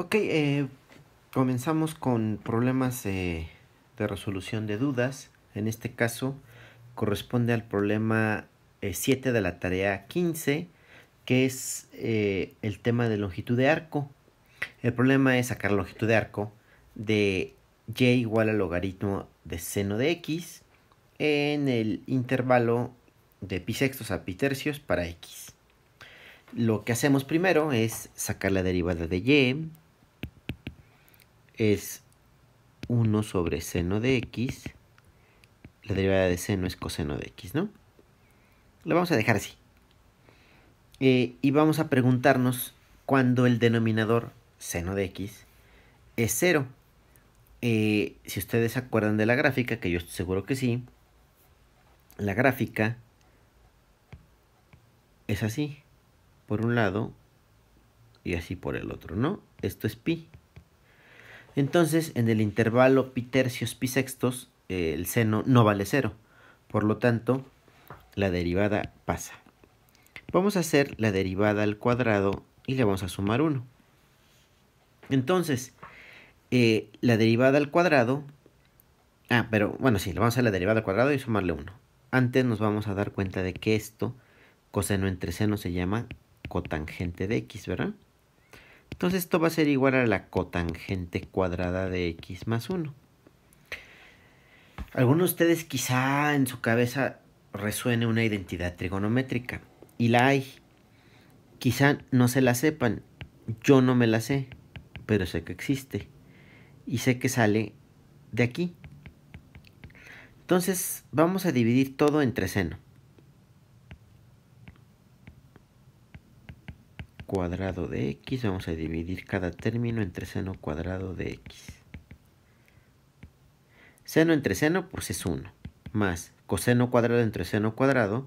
Ok, eh, comenzamos con problemas eh, de resolución de dudas. En este caso corresponde al problema 7 eh, de la tarea 15, que es el tema de longitud de arco. El problema es sacar la longitud de arco de y igual al logaritmo de seno de x en el intervalo de pi sextos a pi tercios para x. Lo que hacemos primero es sacar la derivada de y, es 1 sobre seno de x. La derivada de seno es coseno de x, ¿no? Lo vamos a dejar así. Eh, y vamos a preguntarnos cuando el denominador seno de x es 0. Eh, si ustedes se acuerdan de la gráfica, que yo estoy seguro que sí, la gráfica es así, por un lado y así por el otro, ¿no? Esto es pi. Entonces, en el intervalo pi tercios pi sextos, eh, el seno no vale cero. Por lo tanto, la derivada pasa. Vamos a hacer la derivada al cuadrado y le vamos a sumar 1. Entonces, eh, la derivada al cuadrado... Ah, pero bueno, sí, le vamos a hacer la derivada al cuadrado y sumarle 1. Antes nos vamos a dar cuenta de que esto, coseno entre seno, se llama cotangente de x, ¿verdad? Entonces esto va a ser igual a la cotangente cuadrada de x más 1. Algunos de ustedes quizá en su cabeza resuene una identidad trigonométrica y la hay. Quizá no se la sepan, yo no me la sé, pero sé que existe y sé que sale de aquí. Entonces vamos a dividir todo entre seno. cuadrado de x, vamos a dividir cada término entre seno cuadrado de x. Seno entre seno, pues es 1, más coseno cuadrado entre seno cuadrado,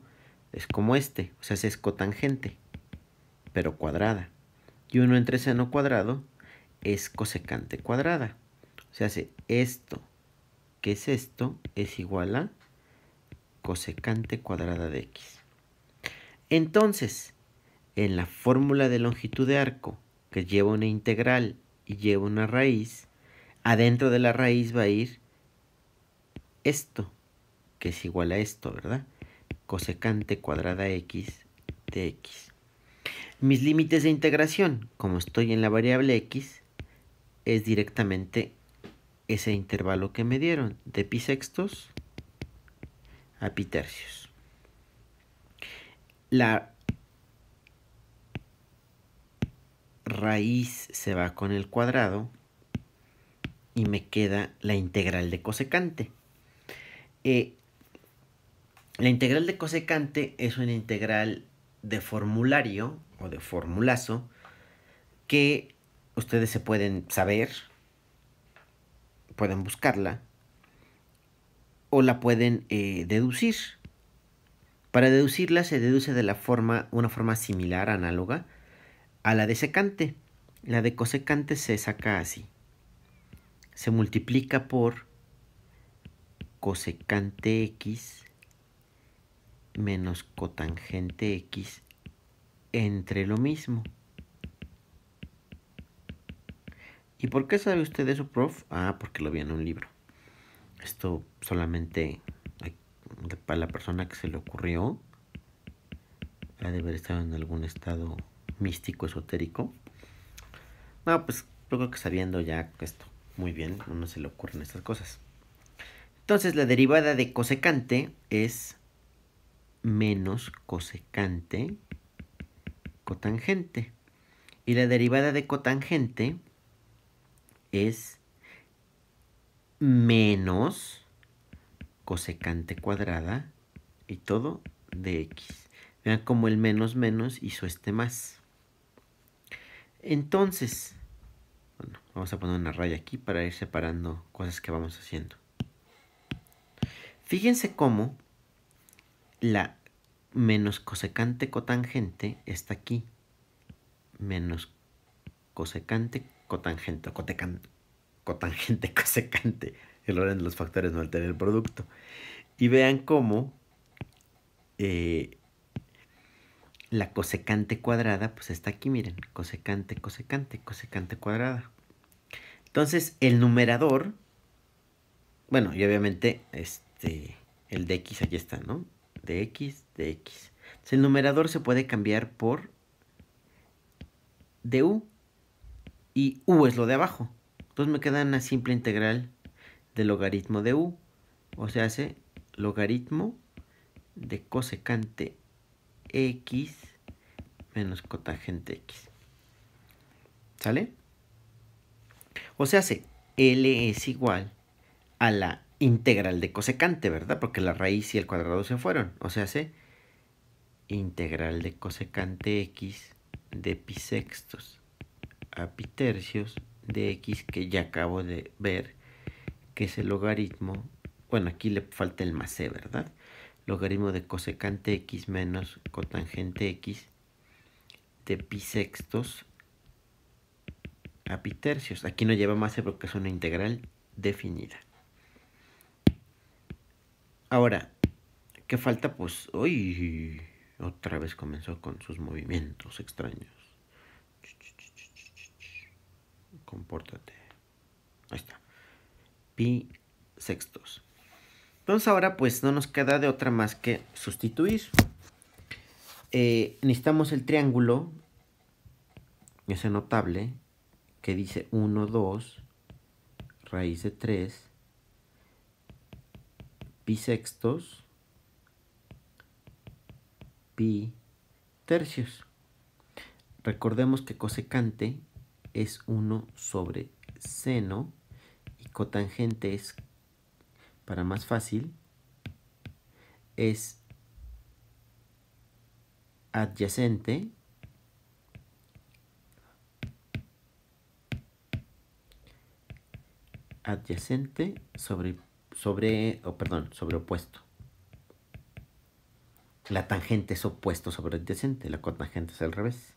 es como este, o sea, es cotangente, pero cuadrada. Y 1 entre seno cuadrado es cosecante cuadrada. O sea, hace esto, que es esto, es igual a cosecante cuadrada de x. Entonces, en la fórmula de longitud de arco, que lleva una integral y lleva una raíz, adentro de la raíz va a ir esto, que es igual a esto, ¿verdad? Cosecante cuadrada x de x. Mis límites de integración, como estoy en la variable x, es directamente ese intervalo que me dieron, de pi sextos a pi tercios. La raíz se va con el cuadrado y me queda la integral de cosecante. Eh, la integral de cosecante es una integral de formulario o de formulazo que ustedes se pueden saber, pueden buscarla o la pueden eh, deducir. Para deducirla se deduce de la forma, una forma similar, análoga, a la de secante. La de cosecante se saca así. Se multiplica por cosecante x menos cotangente x entre lo mismo. ¿Y por qué sabe usted eso, prof? Ah, porque lo vi en un libro. Esto solamente para la persona que se le ocurrió ha de haber estado en algún estado místico, esotérico. No, pues creo que sabiendo ya esto muy bien, uno se le ocurren estas cosas. Entonces la derivada de cosecante es menos cosecante cotangente. Y la derivada de cotangente es menos cosecante cuadrada y todo de x. Vean cómo el menos menos hizo este más. Entonces, bueno, vamos a poner una raya aquí para ir separando cosas que vamos haciendo. Fíjense cómo la menos cosecante cotangente está aquí. Menos cosecante cotangente, cotangente cosecante. El orden de los factores no altera el producto. Y vean cómo eh, la cosecante cuadrada, pues está aquí, miren, cosecante, cosecante, cosecante cuadrada. Entonces, el numerador, bueno, y obviamente, este, el de x aquí está, ¿no? De x, de x. Entonces, el numerador se puede cambiar por de u, y u es lo de abajo. Entonces me queda una simple integral del logaritmo de u, o sea, hace logaritmo de cosecante x menos cotangente x. ¿Sale? O sea, hace L es igual a la integral de cosecante, ¿verdad? Porque la raíz y el cuadrado se fueron. O sea, hace integral de cosecante x de pi sextos a pi tercios de x que ya acabo de ver que es el logaritmo. Bueno, aquí le falta el más c, ¿verdad? logaritmo de cosecante x menos cotangente x de pi sextos a pi tercios. Aquí no lleva más porque es una integral definida. Ahora, ¿qué falta? Pues, hoy otra vez comenzó con sus movimientos extraños. Compórtate. Ahí está. Pi sextos. Entonces ahora pues no nos queda de otra más que sustituir. Eh, necesitamos el triángulo, ese notable, que dice 1, 2, raíz de 3, pi sextos pi tercios. Recordemos que cosecante es 1 sobre seno y cotangente es para más fácil, es adyacente adyacente sobre sobre perdón sobre opuesto la tangente es opuesto sobre adyacente la cotangente es al revés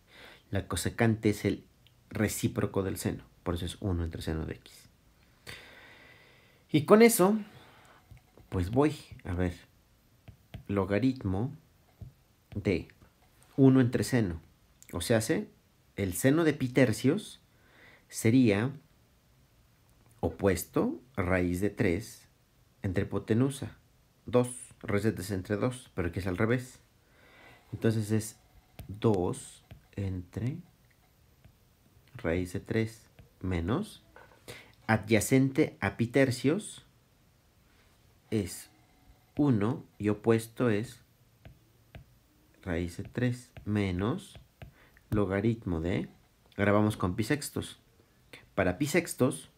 la cosecante es el recíproco del seno por eso es 1 entre seno de x y con eso pues voy, a ver, logaritmo de 1 entre seno. O sea, el seno de pi tercios sería opuesto a raíz de 3 entre hipotenusa. 2, raíz entre 2, pero que es al revés. Entonces es 2 entre raíz de 3 menos adyacente a pi tercios es 1 y opuesto es raíz de 3 menos logaritmo de... Ahora vamos con sextos. Para pi sextos,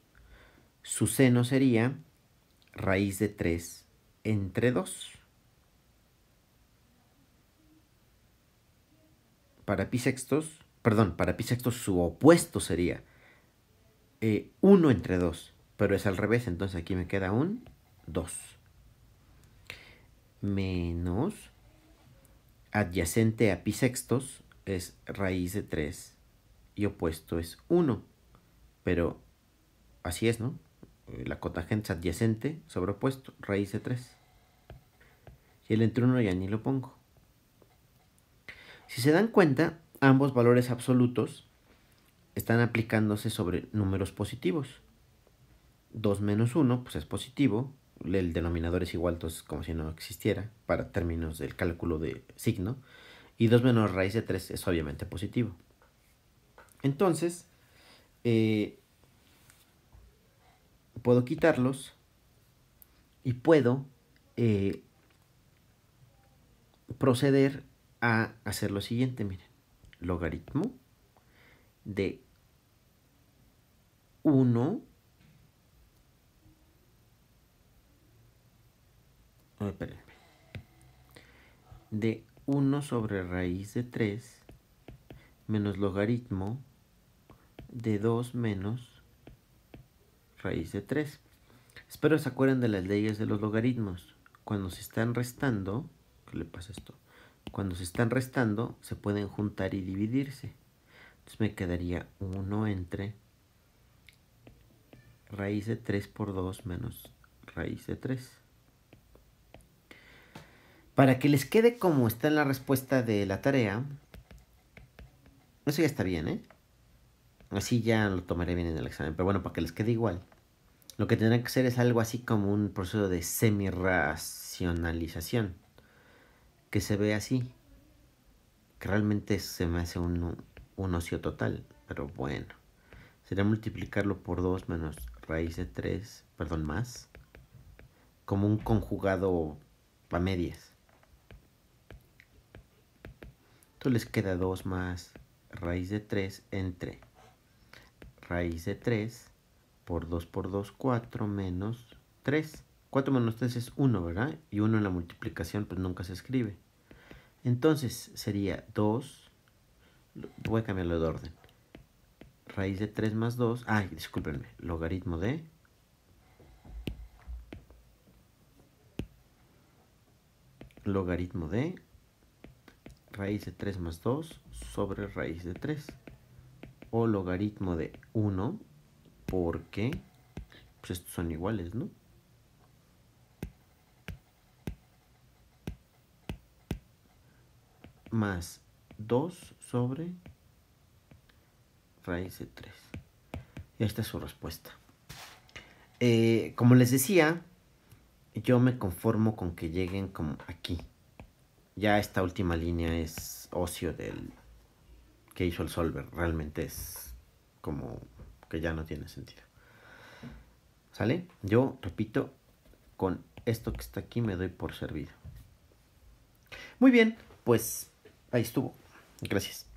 su seno sería raíz de 3 entre 2. Para pi sextos, perdón, para pi sextos su opuesto sería 1 eh, entre 2, pero es al revés, entonces aquí me queda un 2 menos adyacente a pi sextos es raíz de 3 y opuesto es 1. Pero así es, ¿no? Eh, la cotangente es adyacente sobre opuesto, raíz de 3. Y el entre 1 ya ni lo pongo. Si se dan cuenta, ambos valores absolutos están aplicándose sobre números positivos. 2 menos 1 pues es positivo, el denominador es igual, entonces como si no existiera, para términos del cálculo de signo. Y 2 menos raíz de 3 es obviamente positivo. Entonces, eh, puedo quitarlos y puedo eh, proceder a hacer lo siguiente, miren, logaritmo de 1 de 1 sobre raíz de 3 menos logaritmo de 2 menos raíz de 3. Espero se acuerden de las leyes de los logaritmos. Cuando se están restando, ¿qué le pasa esto? Cuando se están restando, se pueden juntar y dividirse. Entonces me quedaría 1 entre raíz de 3 por 2 menos raíz de 3. Para que les quede como está en la respuesta de la tarea. Eso ya está bien, ¿eh? Así ya lo tomaré bien en el examen. Pero bueno, para que les quede igual. Lo que tendrán que hacer es algo así como un proceso de semirracionalización. Que se ve así. Que realmente se me hace un, ocio total. Pero bueno. Sería multiplicarlo por 2 menos raíz de 3. Perdón, más. Como un conjugado a medias. les queda 2 más raíz de 3 entre raíz de 3 por 2 por 2, 4 menos 3. 4 menos 3 es 1, ¿verdad? Y 1 en la multiplicación pues nunca se escribe. Entonces sería 2, voy a cambiarlo de orden. Raíz de 3 más 2, ay, discúlpenme, logaritmo de... Logaritmo de raíz de 3 más 2 sobre raíz de 3 o logaritmo de 1 porque pues, estos son iguales, ¿no? Más 2 sobre raíz de 3. Y esta es su respuesta. Eh, como les decía, yo me conformo con que lleguen como aquí ya esta última línea es ocio del que hizo el solver. Realmente es como que ya no tiene sentido. ¿Sale? Yo, repito, con esto que está aquí me doy por servido. Muy bien, pues ahí estuvo. Gracias.